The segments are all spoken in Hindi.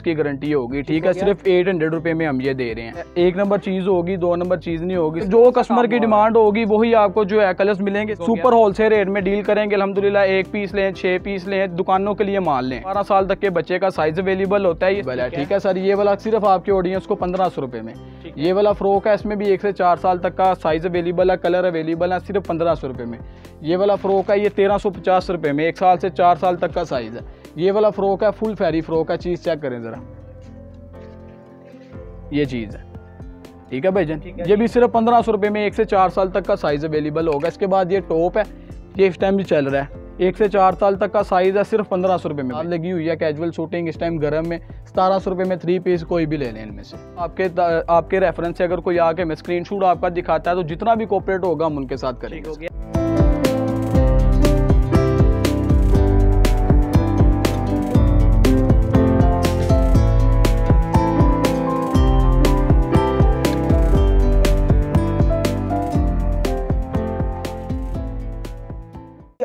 इसकी गारंटी होगी ठीक है सिर्फ एट हंड्रेड रुपये में हम ये दे रहे हैं एक नंबर चीज़ होगी दो नंबर चीज़ नहीं होगी जो कस्टमर की डिमांड होगी वही आपको जो है कलर्स मिलेंगे सुपर होलसेल रेट में डील करेंगे अलहमदुल्ला एक पीस लें छह पीस लें दुकानों के लिए माल लें बारह साल तक के बच्चे का साइज अवेलेबल होता है ये ठीक है सर ये वाला सिर्फ आपके ऑडियंस को पंद्रह सौ में ये वाला फ्रॉक है इसमें भी एक से चार साल तक का साइज अवेलेबल है कलर अवेलेबल है सिर्फ पंद्रह सौ में ये वाला फ्रॉक है ये तेरह सौ पचास रुपए में एक साल से चार साल तक का साइज़ है ये वाला फ्रॉक है फुल फैरी फ्रॉक है चीज़ चेक करें ज़रा ये चीज़ है ठीक है भाईजान ये भी सिर्फ पंद्रह सौ रुपए में एक से चार साल तक का साइज़ अवेलेबल होगा इसके बाद ये टॉप है ये इस टाइम भी चल रहा है एक से चार साल तक का साइज़ है सिर्फ पंद्रह सौ रुपये में हाँ। लगी हुई है कैजुअल शूटिंग इस टाइम गर्म में सतारह सौ रुपये में थ्री पीस कोई भी ले लें इनमें से आपके आपके रेफरेंस से अगर कोई आके मैं स्क्रीनशॉट आपका दिखाता है तो जितना भी कोऑपरेट होगा हम उनके साथ करेंगे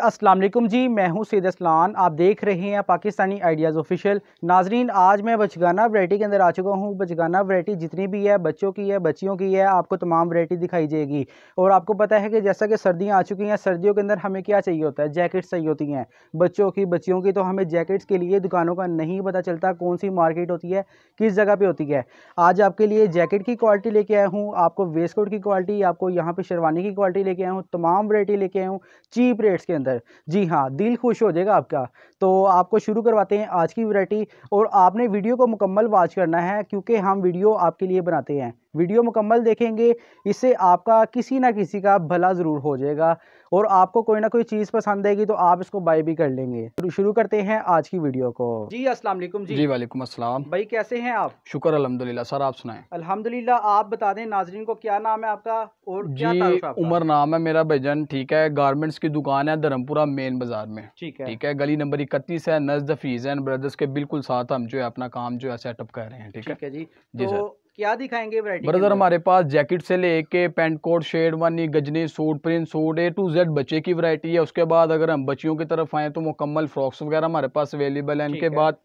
अस्सलाम वालेकुम जी मैं हूं सैद असलान आप देख रहे हैं पाकिस्तानी आइडियाज़ ऑफिशियल नाजरीन आज मैं बचगाना वैरायटी के अंदर आ चुका हूं बचगाना वैरायटी जितनी भी है बच्चों की है बच्चियों की है आपको तमाम वैरायटी दिखाई जाएगी और आपको पता है कि जैसा कि सर्दियाँ आ चुकी हैं सर्दियों के अंदर हमें क्या चाहिए होता है जैकेट्स चाहिए होती हैं बच्चों की बच्चियों की तो हमें जैकेट्स के लिए दुकानों का नहीं पता चलता कौन सी मार्केट होती है किस जगह पर होती है आज आपके लिए जैकेट की क्वालिटी लेके आया हूँ आपको वेस्ट कोट की क्वालिटी आपको यहाँ पर शेरवानी की क्वालिटी लेके आया हूँ तमाम वरायटी लेके आया हूँ चीप रेट्स के अंदर लेकर जी हाँ दिल खुश हो जाएगा आपका तो आपको शुरू करवाते हैं आज की वैरायटी और आपने वीडियो को मुकम्मल वॉच करना है क्योंकि हम वीडियो आपके लिए बनाते हैं वीडियो मुकम्मल देखेंगे इससे आपका किसी ना किसी का भला ज़रूर हो जाएगा और आपको कोई ना कोई चीज़ पसंद आएगी तो आप इसको बाय भी कर लेंगे शुरू करते हैं आज की वीडियो को जी अस्सलाम वालेकुम जी जी वालेकुम अस्सलाम भाई कैसे हैं आप शुक्र अलहमदुल्ला सर आप सुनाएं अल्हम्दुलिल्लाह आप बता दें नाजरीन को क्या नाम है आपका और जी उमर नाम है मेरा भजन ठीक है गारमेंट्स की दुकान है धर्मपुरा मेन बाजार में ठीक है ठीक है गली नंबर इकतीस है नजद फीस एंड ब्रदर्स के बिल्कुल साथ हम जो है अपना काम जो है सेटअप कर रहे हैं ठीक है जी जी तो सर क्या दिखाएंगे ब्रदर हमारे पास जैकेट से लेके पेंट कोट शेरवानी गजनी suit print suit A to Z बच्चे की वरायटी है उसके बाद अगर हम बच्चियों की तरफ आए तो मुकम्मल फ्रॉक्स वगैरह हमारे पास अवेलेबल है इनके बाद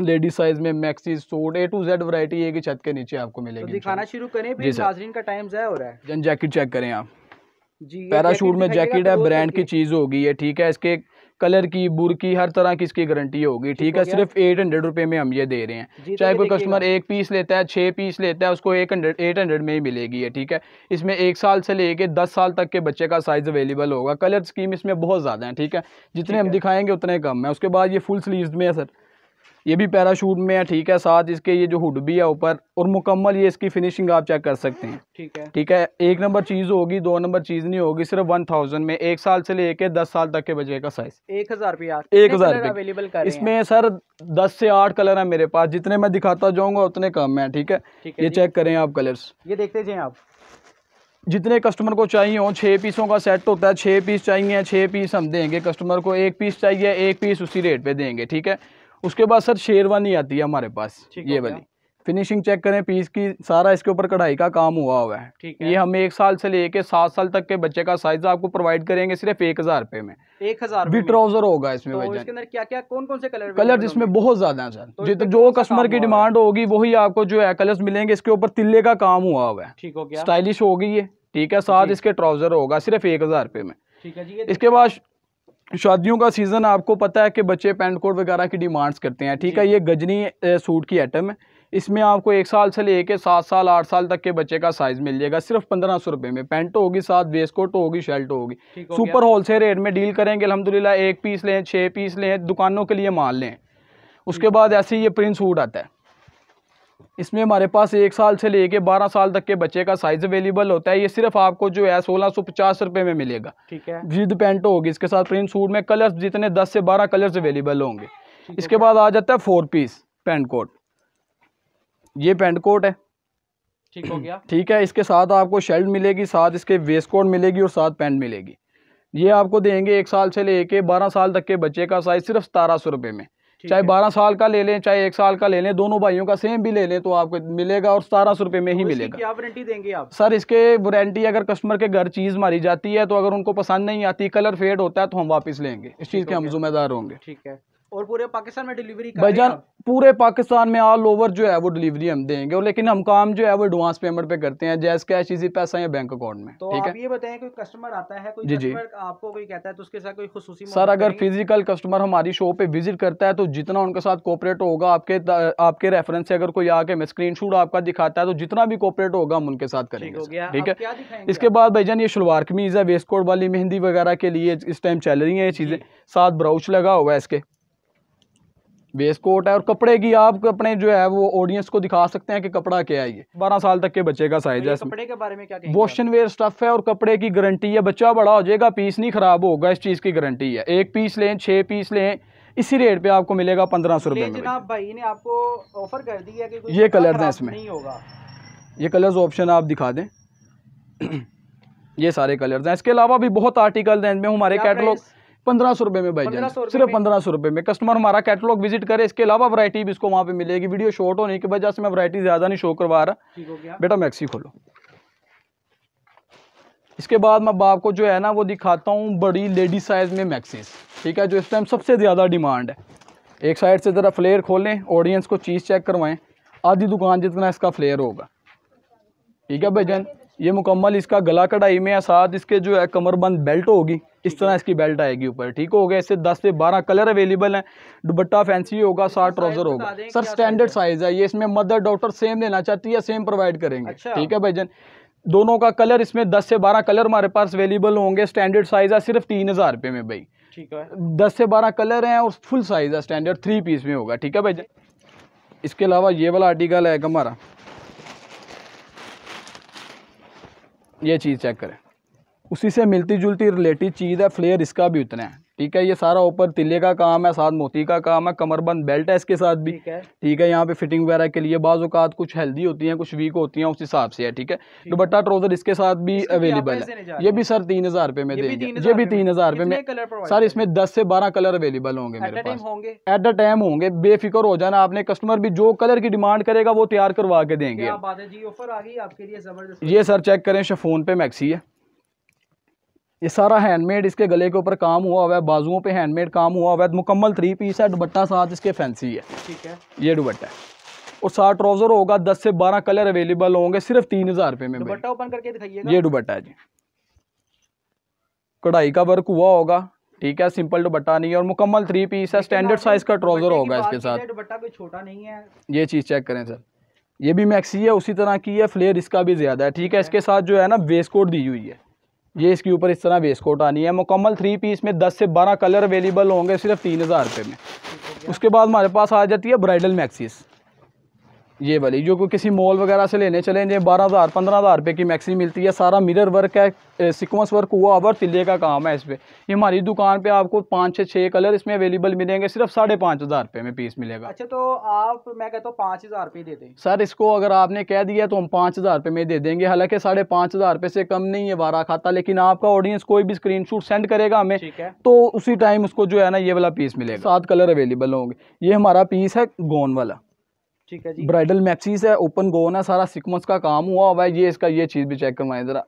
लेडी साइज में maxi suit A to Z variety एक ही छत के नीचे आपको तो मिलेगी तो दिखाना शुरू करें का टाइम ज़ाया हो रहा है जैकेट चेक करें आप जी पैराशूट में जैकेट है ब्रांड तो की चीज़ होगी ये ठीक है इसके कलर की बुरकी हर तरह की इसकी गारंटी होगी ठीक है सिर्फ एट हंड्रेड रुपये में हम ये दे रहे हैं तो चाहे कोई कस्टमर एक पीस लेता है छः पीस लेता है उसको एक हंड्रेड एट हंड्रेड में ही मिलेगी है ठीक है इसमें एक साल से लेके दस साल तक के बच्चे का साइज़ अवेलेबल होगा कलर स्कीम इसमें बहुत ज़्यादा है ठीक है जितने हम दिखाएंगे उतने कम है उसके बाद ये फुल स्लीव में है सर ये भी पैराशूट में है ठीक है साथ इसके ये जो हुड भी है ऊपर और मुकम्मल ये इसकी फिनिशिंग आप चेक कर सकते हैं ठीक है ठीक है एक नंबर चीज़ होगी दो नंबर चीज़ नहीं होगी सिर्फ वन थाउजेंड में एक साल से लेके दस साल तक के बजे का साइज एक हज़ार एक हज़ार अवेलेबल इसमें सर दस से आठ कलर है मेरे पास जितने मैं दिखाता जाऊंगा उतने कम है ठीक है ये चेक करें आप कलर ये देखते जाए आप जितने कस्टमर को चाहिए हो छः पीसों का सेट होता है छः पीस चाहिए छः पीस हम देंगे कस्टमर को एक पीस चाहिए एक पीस उसी रेट पे देंगे ठीक है उसके बाद सर शेरवानी आती है हमारे पास ये वाली फिनिशिंग चेक करें पीस की सारा इसके ऊपर कढ़ाई का काम हुआ हुआ है ठीक है ये हम एक साल से लेके सात साल तक के बच्चे का साइज आपको प्रोवाइड करेंगे सिर्फ एक हजार रुपए में एक हजार भी ट्राउजर होगा इसमें तो इसके अंदर क्या क्या कौन कौन से कलर कलर इसमें बहुत ज्यादा है सर तो जित जो कस्टमर की डिमांड होगी वही आपको जो है कलर मिलेंगे इसके ऊपर तिल्ले का काम हुआ हुआ है ठीक हो गया स्टाइलिश होगी ये ठीक है साथ इसके ट्राउजर होगा सिर्फ एक हजार रुपए में ठीक है जी इसके बाद शादियों का सीज़न आपको पता है कि बच्चे पेंट कोट वगैरह की डिमांड्स करते हैं ठीक है ये गजनी सूट की आइटम है इसमें आपको एक साल से लेके सात साल आठ साल तक के बच्चे का साइज मिल जाएगा सिर्फ पंद्रह सौ रुपये में पेंट तो होगी साथ वेस्ट कोट तो होगी शर्ट तो होगी सुपर सुपर सेल रेट में डील करेंगे अलहमदिल्ला एक पीस लें छः पीस लें दुकानों के लिए माल लें उसके बाद ऐसे ये प्रिंट सूट आता है इसमें हमारे पास एक साल से लेके बारह साल तक के बच्चे का साइज अवेलेबल होता है ये सिर्फ आपको जो है सोलह सौ पचास रुपये में मिलेगा ठीक है जिद पेंट होगी इसके साथ प्रिंट सूट में कलर्स जितने दस से बारह कलर्स अवेलेबल होंगे इसके बाद आ जाता है फोर पीस पेंट कोट ये पेंट कोट है ठीक हो गया ठीक है इसके साथ आपको शर्ट मिलेगी साथ इसके वेस्ट कोट मिलेगी और साथ पैंट मिलेगी ये आपको देंगे एक साल से लेके बारह साल तक के बच्चे का साइज सिर्फ सतारह सौ रुपये में चाहे बारह साल का ले लें चाहे एक साल का ले लें दोनों भाइयों का सेम भी ले लें तो आपको मिलेगा और सतारह सौ रुपये में ही तो मिलेगा क्या वारंटी देंगे आप सर इसके वारंटी अगर कस्टमर के घर चीज़ मारी जाती है तो अगर उनको पसंद नहीं आती कलर फेड होता है तो हम वापस लेंगे इस चीज़ के हम जुम्मेदार होंगे ठीक है और पूरे पाकिस्तान में डिलीवरी भाई जान पूरे पाकिस्तान में ऑल ओवर जो है वो डिलीवरी हम देंगे और लेकिन हम काम जो है वो एडवांस पेमेंट पे करते हैं जैस कैश इजी पैसा या बैंक अकाउंट में तो ठीक आप है ये बताएं कोई कस्टमर आता है कोई जी जी आपको कोई कहता है तो उसके साथ कोई खसूसी सर अगर फिजिकल कस्टमर हमारी शॉप पे विजिट करता है तो जितना उनके साथ कॉपरेट होगा आपके आपके रेफरेंस से अगर कोई आके मैं स्क्रीन आपका दिखाता है तो जितना भी कॉपरेट होगा हम उनके साथ करेंगे ठीक है इसके बाद भाई जान ये शलवार कमीज है वेस्ट वाली मेहंदी वगैरह के लिए इस टाइम चल रही है ये चीज़ें साथ ब्राउच लगा हुआ है इसके वेस्ट कोट है और कपड़े की आप अपने जो है वो ऑडियंस को दिखा सकते हैं कि कपड़ा क्या है ये बारह साल तक के बच्चे का साइज तो है कपड़े के बारे में क्या वॉशन वेयर स्टफ है और कपड़े की गारंटी है बच्चा बड़ा हो जाएगा पीस नहीं खराब होगा इस चीज़ की गारंटी है एक पीस लें छह पीस लें इसी रेट पे आपको मिलेगा पंद्रह सौ रुपये ऑफर कर ये कलर है इसमें ये कलर ऑप्शन आप दिखा दें ये सारे कलर्स हैं इसके अलावा भी बहुत आर्टिकल हैं इनमें हमारे कैटलॉग पंद्रह सौ रुपए में भाई सिर्फ पंद्रह सौ रुपए में कस्टमर हमारा कैटलॉग विजिट करे इसके अलावा वरायटी भी इसको वहाँ पे मिलेगी वीडियो शॉर्ट होने की वजह से मैं वरायटी ज़्यादा नहीं शो करवा रहा बेटा मैक्सी खोलो इसके बाद मैं बाप को जो है ना वो दिखाता हूँ बड़ी लेडी साइज़ में मैक्सीज ठीक है जो इस टाइम सबसे ज़्यादा डिमांड है एक साइड से ज़रा फ्लेयर खोलें ऑडियंस को चीज़ चेक करवाएं आधी दुकान जितना इसका फ्लेयर होगा ठीक है भाई ये मुकम्मल इसका गला कढ़ाई में या साथ इसके जो है कमरबंद बेल्ट होगी इस तरह इसकी बेल्ट आएगी ऊपर ठीक हो गया इससे 10 से 12 कलर अवेलेबल हैं दुबट्टा फैंसी होगा साठ ट्राउजर होगा सर स्टैंडर्ड साइज़ है ये इसमें मदर डॉक्टर सेम लेना चाहती है सेम प्रोवाइड करेंगे अच्छा। ठीक है जन दोनों का कलर इसमें दस से बारह कलर हमारे पास अवेलेबल होंगे स्टैंडर्ड साइज़ है सिर्फ तीन हज़ार रुपये में भाई ठीक है दस से बारह कलर हैं और फुल साइज़ है स्टैंडर्ड थ्री पीस में होगा ठीक है भाई इसके अलावा ये वाला आर्टिकल है हमारा ये चीज़ चेक करें उसी से मिलती जुलती रिलेटिव चीज़ है फ्लेयर इसका भी उतना है ठीक है ये सारा ऊपर तिले का काम है साथ मोती का काम है कमरबंद बेल्ट है इसके साथ भी ठीक है ठीक है यहाँ पे फिटिंग वगैरह के लिए बाज़ात कुछ हेल्दी होती हैं कुछ वीक होती हैं उस हिसाब से है ठीक है दुबट्टा ट्राउजर इसके साथ भी अवेलेबल है ये भी सर तीन हज़ार रुपये में देंगे ये भी तीन हज़ार रुपये में सर इसमें दस से बारह कलर अवेलेबल होंगे मेरे पास एट द टाइम होंगे बेफिक्र हो जाना आपने कस्टमर भी जो कलर की डिमांड करेगा वो तैयार करवा के देंगे ये सर चेक करें शफोन पे मैक्सी है ये सारा हैंडमेड इसके गले के ऊपर काम हुआ हुआ है बाजुओं पे हैंडमेड काम हुआ हुआ है मुकम्मल थ्री पीस है दुबट्टा साथ इसके फैंसी है ठीक है ये दुबट्टा है और साठ ट्राउजर होगा दस से बारह कलर अवेलेबल होंगे सिर्फ तीन हजार रुपये में दुबट्टा ओपन करके दिखाइए ये दुबट्टा है जी कढ़ाई का वर्क हुआ होगा ठीक है सिंपल दुबट्टा नहीं है और मुकम्मल थ्री पीस है स्टैंडर्ड साइज का ट्राउजर होगा इसके साथ दुबट्टा कोई छोटा नहीं है ये चीज़ चेक करें सर ये भी मैक्सी है उसी तरह की है फ्लेयर इसका भी ज़्यादा है ठीक है इसके साथ जो है ना वेस्ट कोट दी हुई है ये इसके ऊपर इस तरह वेस्ट कोट आनी है मुकम्मल थ्री पीस में दस से बारह कलर अवेलेबल होंगे सिर्फ तीन हज़ार रुपये में उसके बाद हमारे पास आ जाती है ब्राइडल मैक्सीस ये वाली जो कोई किसी मॉल वगैरह से लेने चले ये बारह हज़ार पंद्रह हज़ार रुपये की मैक्सी मिलती है सारा मिरर वर्क है सिक्वेंस वर्क हुआ और तिल्ले का काम है इस पर ये हमारी दुकान पे आपको पाँच छः छः कलर इसमें अवेलेबल मिलेंगे सिर्फ साढ़े पाँच हज़ार रुपये में पीस मिलेगा अच्छा तो आप मैं कहता हूँ पाँच हज़ार रुपये दे दें सर इसको अगर आपने कह दिया तो हम पाँच हज़ार रुपये में दे देंगे हालांकि साढ़े पाँच हज़ार रुपये से कम नहीं है बारह खाता लेकिन आपका ऑडियंस कोई भी स्क्रीन शूट सेंड करेगा हमें तो उसी टाइम उसको जो है ना ये वाला पीस मिलेगा सात कलर अवेलेबल होंगे ये हमारा पीस है गोन वाला ठीक है जी ब्राइडल मैक्सिस है ओपन गोन है सारा सिकमस का काम हुआ हुआ है ये इसका ये चीज़ भी चेक करवाए ज़रा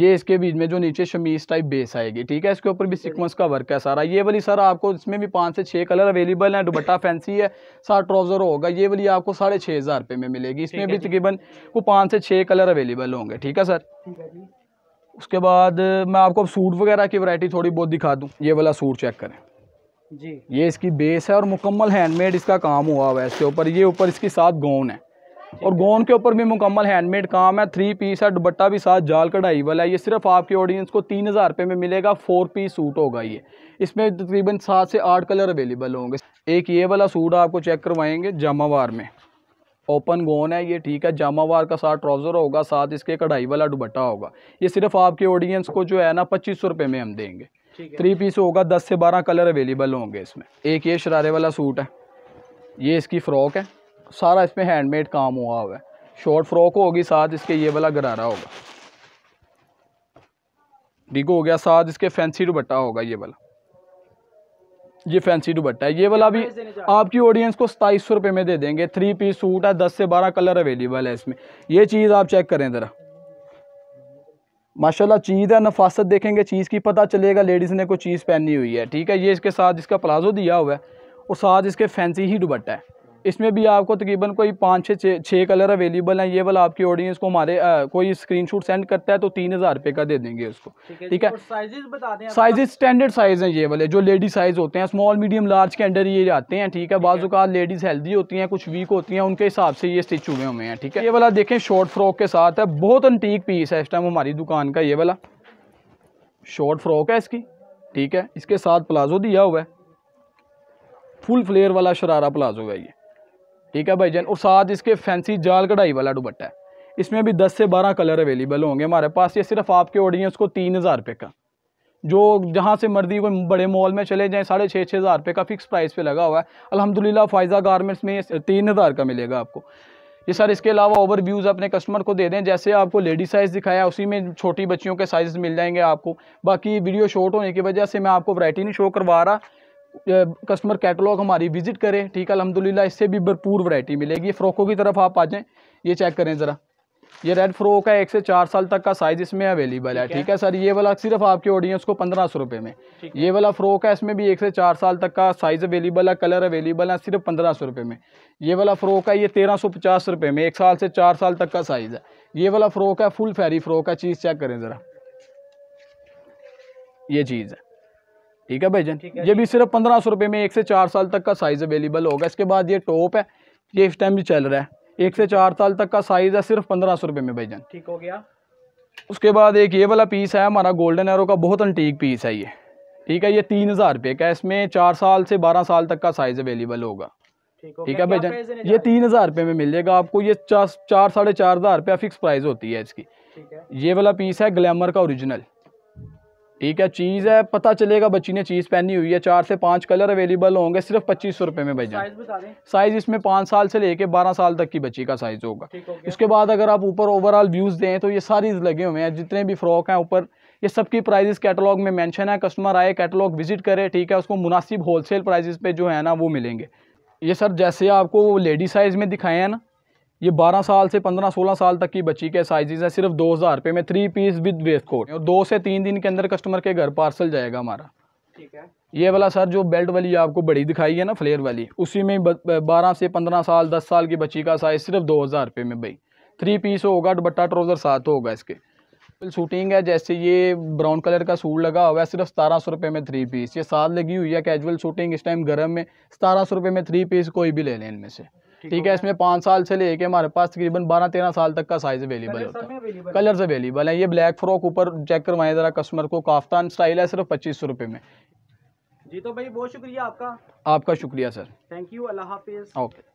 ये इसके बीच में जो नीचे शमीज टाइप बेस आएगी ठीक है इसके ऊपर भी सिकमस का वर्क है सारा ये वाली सर आपको इसमें भी पाँच से छः कलर अवेलेबल है दुबट्टा फैंसी है सारा ट्राउजर होगा ये वाली आपको साढ़े छः हज़ार रुपये में मिलेगी इसमें भी तकरीबन वो पाँच से छः कलर अवेलेबल होंगे ठीक है सर उसके बाद मैं आपको सूट वगैरह की वरायटी थोड़ी बहुत दिखा दूँ ये वाला सूट चेक करें जी ये इसकी बेस है और मुकम्मल हैंडमेड इसका काम हुआ हुआ है इसके ऊपर ये ऊपर इसके साथ गोन है और गोन के ऊपर भी मुकम्मल हैंडमेड काम है थ्री पीस है दुबट्टा भी साथ जाल कढ़ाई वाला है ये सिर्फ आपके ऑडियंस को तीन हज़ार रुपये में मिलेगा फोर पीस सूट होगा ये इसमें तकरीबन सात से आठ कलर अवेलेबल होंगे एक ये वाला सूट आपको चेक करवाएंगे जामावार में ओपन गोन है ये ठीक है जामावार का साथ ट्राउज़र होगा साथ इसके कढ़ाई वाला दुबट्टा होगा ये सिर्फ आपके ऑडियंस को जो है ना पच्चीस सौ रुपये में हम देंगे थ्री पीस होगा दस से बारह कलर अवेलेबल होंगे इसमें एक ये शरारे वाला सूट है ये इसकी फ़्रॉक है सारा इसमें हैंडमेड काम हुआ हुआ है शॉर्ट फ्रॉक होगी साथ इसके ये वाला गरारा होगा ठीक हो गया साथ इसके फैंसी दुबट्टा होगा ये वाला ये फैंसी दुबट्टा है ये वाला भी आपकी ऑडियंस को सताईस सौ रुपये में दे देंगे थ्री पीस सूट है दस से बारह कलर अवेलेबल है इसमें ये चीज़ आप चेक करें ज़रा माशाल्लाह चीज़ है नफासत देखेंगे चीज़ की पता चलेगा लेडीज़ ने कोई चीज़ पहनी हुई है ठीक है ये इसके साथ इसका प्लाजो दिया हुआ है और साथ इसके फैंसी ही दुबट्टा है इसमें भी आपको तकरीबन कोई पाँच छः छः कलर अवेलेबल हैं ये वाला आपकी ऑडियंस को हमारे कोई कोई स्क्रीनशॉट सेंड करता है तो तीन हज़ार रुपये का दे देंगे उसको ठीक है साइजेस बता दें स्टैंडर्ड साइज़ हैं ये वाले जो लेडी साइज़ होते हैं स्मॉल मीडियम लार्ज के अंडर ये जाते हैं ठीक है बाज़ात लेडीज़ हेल्दी होती हैं कुछ वीक होती हैं उनके हिसाब से ये स्टिच हुए हुए हैं ठीक है ये वाला देखें शॉर्ट फ्रॉक के साथ है बहुत अंटीक पीस है इस टाइम हमारी दुकान का ये वाला शॉर्ट फ्रॉक है इसकी ठीक है इसके साथ प्लाजो दिया हुआ है फुल फ्लेयर वाला शरारा प्लाजो है ये ठीक है भाईजान और साथ इसके फैंसी जाल कढ़ाई वाला दुबट्टा है इसमें भी दस से बारह कलर अवेलेबल होंगे हमारे पास ये सिर्फ आपके ऑडियंस को तीन हज़ार रुपये का जो जहाँ से मर्जी कोई बड़े मॉल में चले जाएँ साढ़े छः छः हज़ार रुपये का फ़िक्स प्राइस पे लगा हुआ है अलहमदिल्ला फ़ायज़ा गारमेंट्स में ये तीन हज़ार का मिलेगा आपको ये सर इसके अलावा ओवर व्यूज़ अपने कस्टमर को दे दें जैसे आपको लेडी साइज़ दिखाया उसी में छोटी बच्चियों के साइज़ मिल जाएंगे आपको बाकी वीडियो शॉर्ट होने की वजह से मैं आपको वरायटी नहीं शो करवा रहा कस्टमर कैटलॉग हमारी विजिट करें ठीक है अलहमदिल्ला इससे भी भरपूर वरायटी मिलेगी फ़्रोकों की तरफ आप आ जाएँ ये चेक करें ज़रा ये रेड फ्रॉक है एक से चार साल तक का साइज इसमें अवेलेबल है ठीक है सर ये वाला सिर्फ आपके ऑडियंस को पंद्रह सौ रुपये में ये वाला फ्रॉक है इसमें भी एक से चार साल तक का साइज अवेलेबल है कलर अवेलेबल है सिर्फ पंद्रह सौ रुपये में ये वाला फ्रॉक है ये तेरह सौ पचास रुपये में एक साल से चार साल तक का साइज है ये वाला फ्रॉक है फुल फैरी फ्रॉक है चीज़ चेक करें ज़रा ये चीज़ है ठीक है भाईजान ये भी सिर्फ पंद्रह सौ रुपये में एक से चार साल तक का साइज़ अवेलेबल होगा इसके बाद ये टॉप है ये इस टाइम भी चल रहा है एक से चार साल तक का साइज़ है सिर्फ पंद्रह सौ रुपये में भाईजान ठीक हो गया उसके बाद एक ये वाला पीस है हमारा गोल्डन एरो का बहुत अंटीक पीस है ये ठीक है ये तीन हज़ार रुपये का इसमें चार साल से बारह साल तक का साइज़ अवेलेबल होगा ठीक है भाईजान ये तीन हज़ार रुपये में मिल जाएगा आपको ये चार साढ़े चार हज़ार रुपया फिक्स प्राइस होती है इसकी ये वाला पीस है ग्लैमर का ओरिजिनल ठीक है चीज़ है पता चलेगा बच्ची ने चीज़ पहनी हुई है चार से पाँच कलर अवेलेबल होंगे सिर्फ पच्चीस सौ रुपये में भाई साइज़ इसमें पाँच साल से लेके बारह साल तक की बच्ची का साइज़ होगा हो उसके बाद अगर आप ऊपर ओवरऑल व्यूज़ दें तो ये सारी लगे हुए हैं जितने भी फ्रॉक हैं ऊपर ये सबकी प्राइजेस कैटलॉग में मैंशन है कस्टमर आए कैटलॉग विजिट करे ठीक है उसको मुनासिब होलसेल प्राइजेस पे जो है ना वो मिलेंगे ये सर जैसे आपको लेडी साइज़ में दिखाए हैं ना ये 12 साल से 15-16 साल तक की बच्ची के साइजेज़ है सिर्फ दो हज़ार रुपये में three piece with waistcoat और दो से तीन दिन के अंदर कस्टमर के घर पार्सल जाएगा हमारा ठीक है ये वाला सर जो बेल्ट वाली आपको बड़ी दिखाई है ना फ्लेयर वाली उसी में बारह से पंद्रह साल दस साल की बच्ची का साइज़ सिर्फ दो हज़ार रुपये में भाई थ्री पीस होगा दुबट्टा ट्राउज़र साथ होगा इसके सूटिंग है जैसे ये ब्राउन कलर का सूट लगा हुआ है सिर्फ सतारह सौ रुपये में थ्री पीस ये साथ लगी हुई है कैजुअल सूटिंग इस टाइम गर्म में सतारह सौ रुपये में थ्री पीस कोई भी ले लें इनमें से ठीक है इसमें पाँच साल से लेके हमारे पास तकरीबन बारह तेरह साल तक का साइज अवेलेबल होता है कलर अवेलेबल है ये ब्लैक फ्रॉक ऊपर चेक करवाएं ज़रा कस्टमर को काफ्तान स्टाइल है सिर्फ पच्चीस सौ में जी तो भाई बहुत शुक्रिया आपका आपका शुक्रिया सर थैंक यू अल्लाह हाफिज़ ओके